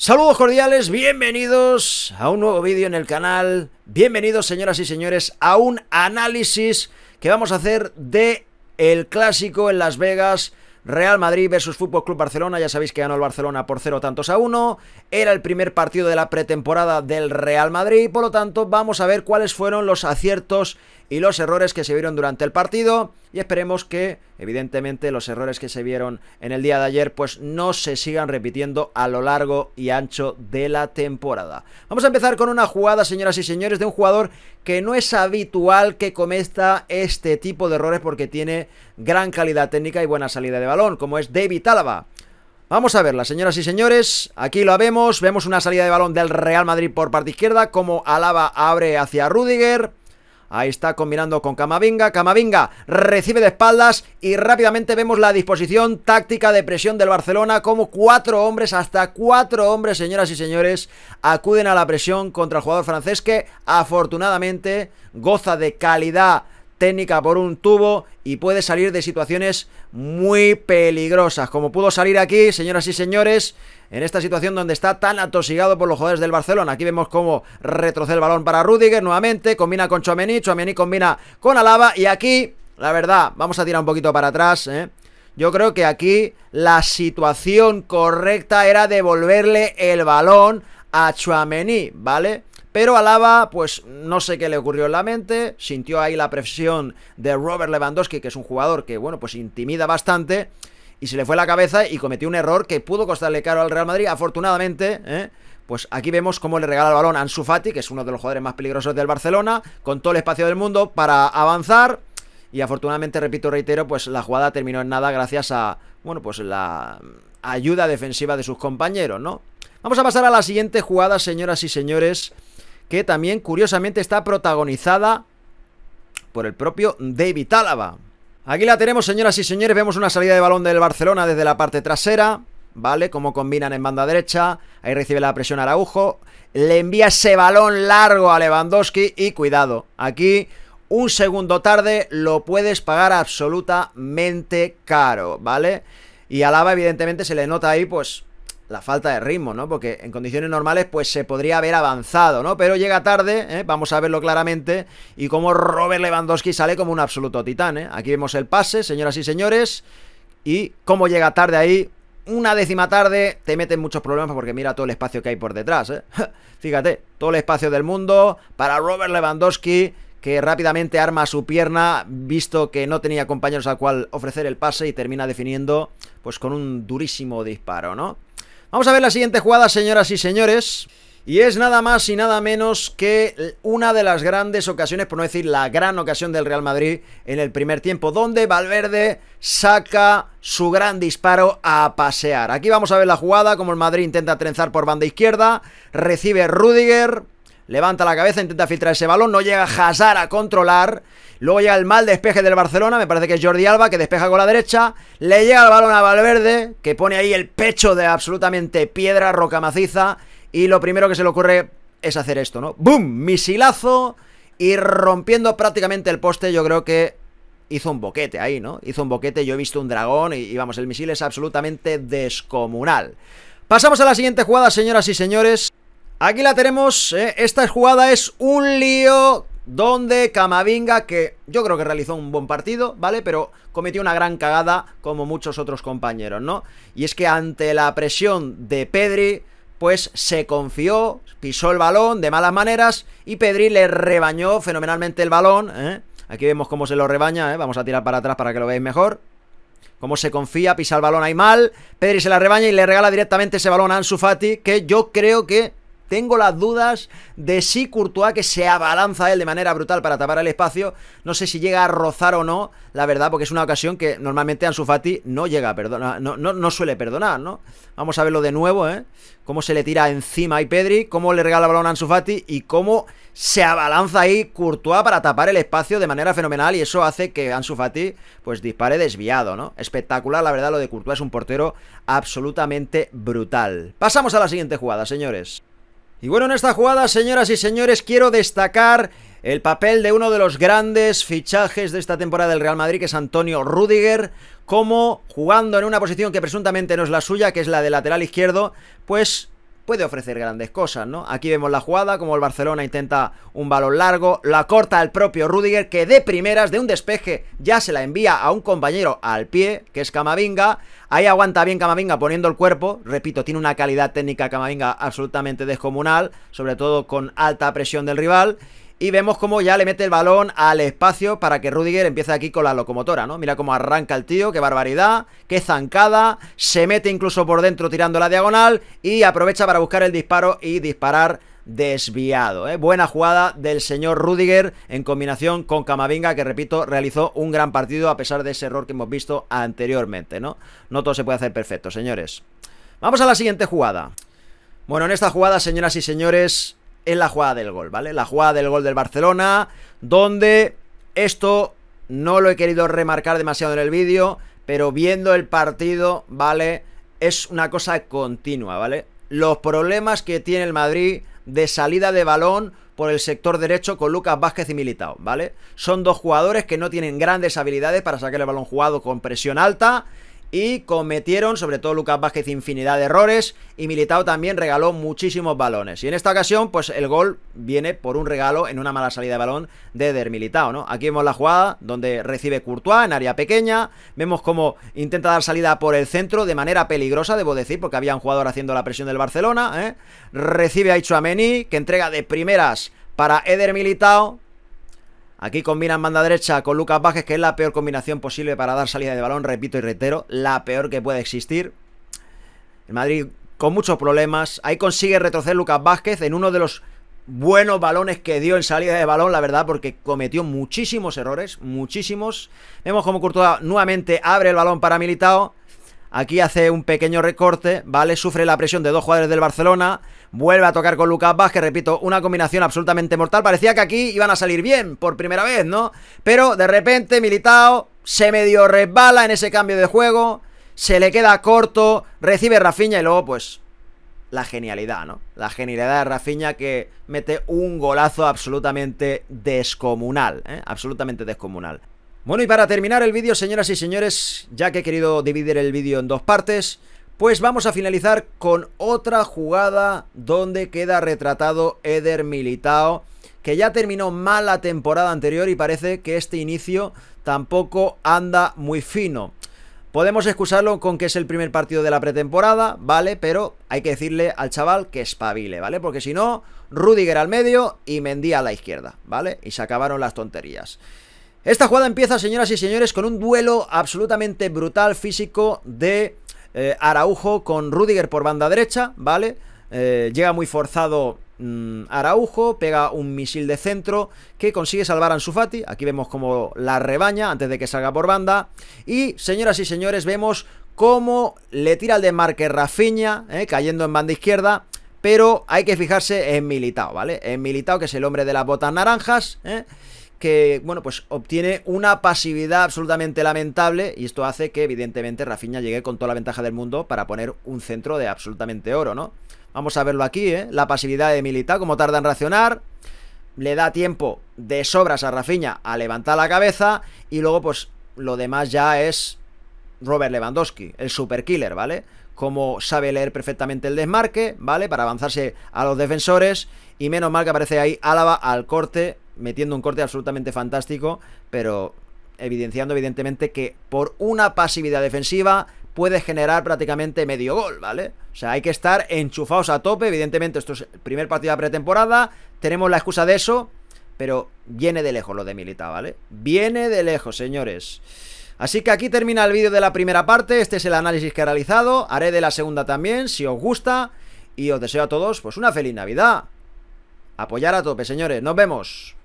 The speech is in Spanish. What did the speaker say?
Saludos cordiales, bienvenidos a un nuevo vídeo en el canal, bienvenidos señoras y señores a un análisis que vamos a hacer de el clásico en Las Vegas, Real Madrid versus Fútbol Club Barcelona, ya sabéis que ganó el Barcelona por cero tantos a uno, era el primer partido de la pretemporada del Real Madrid, por lo tanto vamos a ver cuáles fueron los aciertos y los errores que se vieron durante el partido y esperemos que evidentemente los errores que se vieron en el día de ayer pues no se sigan repitiendo a lo largo y ancho de la temporada. Vamos a empezar con una jugada señoras y señores de un jugador que no es habitual que cometa este tipo de errores porque tiene gran calidad técnica y buena salida de balón como es David Álava. Vamos a verla, señoras y señores. Aquí lo vemos. Vemos una salida de balón del Real Madrid por parte izquierda. Como Alaba abre hacia Rudiger. Ahí está combinando con Camavinga. Camavinga recibe de espaldas y rápidamente vemos la disposición táctica de presión del Barcelona. Como cuatro hombres, hasta cuatro hombres, señoras y señores, acuden a la presión contra el jugador francés que afortunadamente goza de calidad técnica por un tubo y puede salir de situaciones muy peligrosas. Como pudo salir aquí, señoras y señores, en esta situación donde está tan atosigado por los jugadores del Barcelona. Aquí vemos cómo retrocede el balón para Rudiger nuevamente, combina con Chouameni, Chuameni combina con Alaba y aquí, la verdad, vamos a tirar un poquito para atrás, ¿eh? Yo creo que aquí la situación correcta era devolverle el balón a Chuamení, ¿vale? Pero Alaba, pues no sé qué le ocurrió en la mente, sintió ahí la presión de Robert Lewandowski, que es un jugador que, bueno, pues intimida bastante, y se le fue la cabeza y cometió un error que pudo costarle caro al Real Madrid. Afortunadamente, ¿eh? pues aquí vemos cómo le regala el balón a Ansu Fati, que es uno de los jugadores más peligrosos del Barcelona, con todo el espacio del mundo para avanzar. Y afortunadamente, repito, reitero, pues la jugada terminó en nada gracias a, bueno, pues la ayuda defensiva de sus compañeros, ¿no? Vamos a pasar a la siguiente jugada, señoras y señores que también curiosamente está protagonizada por el propio David Álava. Aquí la tenemos, señoras y señores, vemos una salida de balón del Barcelona desde la parte trasera, ¿vale? Como combinan en banda derecha, ahí recibe la presión Araujo, le envía ese balón largo a Lewandowski y cuidado, aquí un segundo tarde lo puedes pagar absolutamente caro, ¿vale? Y Alaba evidentemente se le nota ahí pues la falta de ritmo, ¿no? Porque en condiciones normales pues se podría haber avanzado, ¿no? Pero llega tarde, ¿eh? vamos a verlo claramente, y como Robert Lewandowski sale como un absoluto titán, ¿eh? Aquí vemos el pase, señoras y señores, y cómo llega tarde ahí, una décima tarde, te meten muchos problemas porque mira todo el espacio que hay por detrás, ¿eh? Fíjate, todo el espacio del mundo para Robert Lewandowski, que rápidamente arma su pierna, visto que no tenía compañeros al cual ofrecer el pase y termina definiendo pues con un durísimo disparo, ¿no? Vamos a ver la siguiente jugada, señoras y señores. Y es nada más y nada menos que una de las grandes ocasiones, por no decir la gran ocasión del Real Madrid en el primer tiempo, donde Valverde saca su gran disparo a pasear. Aquí vamos a ver la jugada, como el Madrid intenta trenzar por banda izquierda, recibe Rudiger, levanta la cabeza, intenta filtrar ese balón, no llega Hazard a controlar. Luego llega el mal despeje del Barcelona, me parece que es Jordi Alba, que despeja con la derecha. Le llega el balón a Valverde, que pone ahí el pecho de absolutamente piedra, roca maciza. Y lo primero que se le ocurre es hacer esto, ¿no? ¡Bum! Misilazo y rompiendo prácticamente el poste, yo creo que hizo un boquete ahí, ¿no? Hizo un boquete, yo he visto un dragón y vamos, el misil es absolutamente descomunal. Pasamos a la siguiente jugada, señoras y señores. Aquí la tenemos, eh. esta jugada es un lío donde Camavinga, que yo creo que realizó un buen partido, ¿vale? Pero cometió una gran cagada como muchos otros compañeros, ¿no? Y es que ante la presión de Pedri, pues se confió, pisó el balón de malas maneras y Pedri le rebañó fenomenalmente el balón, ¿eh? Aquí vemos cómo se lo rebaña, ¿eh? Vamos a tirar para atrás para que lo veáis mejor. Cómo se confía, pisa el balón ahí mal, Pedri se la rebaña y le regala directamente ese balón a Ansu Fati, que yo creo que tengo las dudas de si Courtois, que se abalanza él de manera brutal para tapar el espacio, no sé si llega a rozar o no, la verdad, porque es una ocasión que normalmente Ansu Fati no llega a perdonar, no, no, no suele perdonar, ¿no? Vamos a verlo de nuevo, ¿eh? Cómo se le tira encima a Pedri, cómo le regala balón a Ansu Fati y cómo se abalanza ahí Courtois para tapar el espacio de manera fenomenal y eso hace que Ansu Fati pues dispare desviado, ¿no? Espectacular, la verdad, lo de Courtois es un portero absolutamente brutal. Pasamos a la siguiente jugada, señores. Y bueno, en esta jugada, señoras y señores, quiero destacar el papel de uno de los grandes fichajes de esta temporada del Real Madrid, que es Antonio Rudiger, como jugando en una posición que presuntamente no es la suya, que es la de lateral izquierdo, pues puede ofrecer grandes cosas, ¿no? Aquí vemos la jugada, como el Barcelona intenta un balón largo, la corta el propio Rudiger, que de primeras, de un despeje, ya se la envía a un compañero al pie, que es Camavinga. Ahí aguanta bien Camavinga poniendo el cuerpo, repito, tiene una calidad técnica Camavinga absolutamente descomunal, sobre todo con alta presión del rival. Y vemos cómo ya le mete el balón al espacio para que Rudiger empiece aquí con la locomotora, ¿no? Mira cómo arranca el tío, qué barbaridad, qué zancada. Se mete incluso por dentro tirando la diagonal y aprovecha para buscar el disparo y disparar desviado. ¿eh? Buena jugada del señor Rudiger en combinación con Camavinga, que repito, realizó un gran partido a pesar de ese error que hemos visto anteriormente, ¿no? No todo se puede hacer perfecto, señores. Vamos a la siguiente jugada. Bueno, en esta jugada, señoras y señores, es la jugada del gol, ¿vale? La jugada del gol del Barcelona, donde esto no lo he querido remarcar demasiado en el vídeo, pero viendo el partido, ¿vale? Es una cosa continua, ¿vale? Los problemas que tiene el Madrid de salida de balón por el sector derecho con Lucas Vázquez y Militao, ¿vale? Son dos jugadores que no tienen grandes habilidades para sacar el balón jugado con presión alta y cometieron, sobre todo Lucas Vázquez, infinidad de errores y Militao también regaló muchísimos balones. Y en esta ocasión, pues el gol viene por un regalo en una mala salida de balón de Eder Militao, ¿no? Aquí vemos la jugada donde recibe Courtois en área pequeña, vemos cómo intenta dar salida por el centro de manera peligrosa, debo decir, porque había un jugador haciendo la presión del Barcelona, ¿eh? Recibe a que entrega de primeras para Eder Militao, Aquí combinan banda derecha con Lucas Vázquez, que es la peor combinación posible para dar salida de balón, repito y reitero, la peor que puede existir. El Madrid con muchos problemas. Ahí consigue retroceder Lucas Vázquez en uno de los buenos balones que dio en salida de balón, la verdad, porque cometió muchísimos errores, muchísimos. Vemos cómo Courtois nuevamente abre el balón para Militao. Aquí hace un pequeño recorte, ¿vale? Sufre la presión de dos jugadores del Barcelona. Vuelve a tocar con Lucas Vázquez, repito, una combinación absolutamente mortal. Parecía que aquí iban a salir bien por primera vez, ¿no? Pero de repente Militao se medio resbala en ese cambio de juego. Se le queda corto, recibe Rafiña y luego pues la genialidad, ¿no? La genialidad de Rafiña que mete un golazo absolutamente descomunal, ¿eh? Absolutamente descomunal. Bueno, y para terminar el vídeo, señoras y señores, ya que he querido dividir el vídeo en dos partes, pues vamos a finalizar con otra jugada donde queda retratado Eder Militao, que ya terminó mal la temporada anterior y parece que este inicio tampoco anda muy fino. Podemos excusarlo con que es el primer partido de la pretemporada, ¿vale? Pero hay que decirle al chaval que espabile, ¿vale? Porque si no, Rudiger al medio y Mendy a la izquierda, ¿vale? Y se acabaron las tonterías. Esta jugada empieza, señoras y señores, con un duelo absolutamente brutal físico de eh, Araujo con Rudiger por banda derecha, ¿vale? Eh, llega muy forzado mm, Araujo, pega un misil de centro que consigue salvar a Ansu Aquí vemos como la rebaña antes de que salga por banda. Y, señoras y señores, vemos cómo le tira el desmarque Rafinha, eh, cayendo en banda izquierda. Pero hay que fijarse en Militao, ¿vale? En Militao, que es el hombre de las botas naranjas, ¿eh? que, bueno, pues obtiene una pasividad absolutamente lamentable y esto hace que evidentemente Rafinha llegue con toda la ventaja del mundo para poner un centro de absolutamente oro, ¿no? Vamos a verlo aquí, ¿eh? La pasividad de Milita, como tarda en reaccionar, le da tiempo de sobras a Rafinha a levantar la cabeza y luego pues lo demás ya es Robert Lewandowski, el superkiller, ¿vale? Como sabe leer perfectamente el desmarque, ¿vale? Para avanzarse a los defensores y menos mal que aparece ahí Álava al corte metiendo un corte absolutamente fantástico, pero evidenciando evidentemente que por una pasividad defensiva puede generar prácticamente medio gol, ¿vale? O sea, hay que estar enchufados a tope, evidentemente esto es el primer partido de pretemporada, tenemos la excusa de eso, pero viene de lejos lo de Milita, ¿vale? Viene de lejos, señores. Así que aquí termina el vídeo de la primera parte, este es el análisis que he realizado, haré de la segunda también, si os gusta, y os deseo a todos pues una feliz Navidad. Apoyar a tope, señores, nos vemos.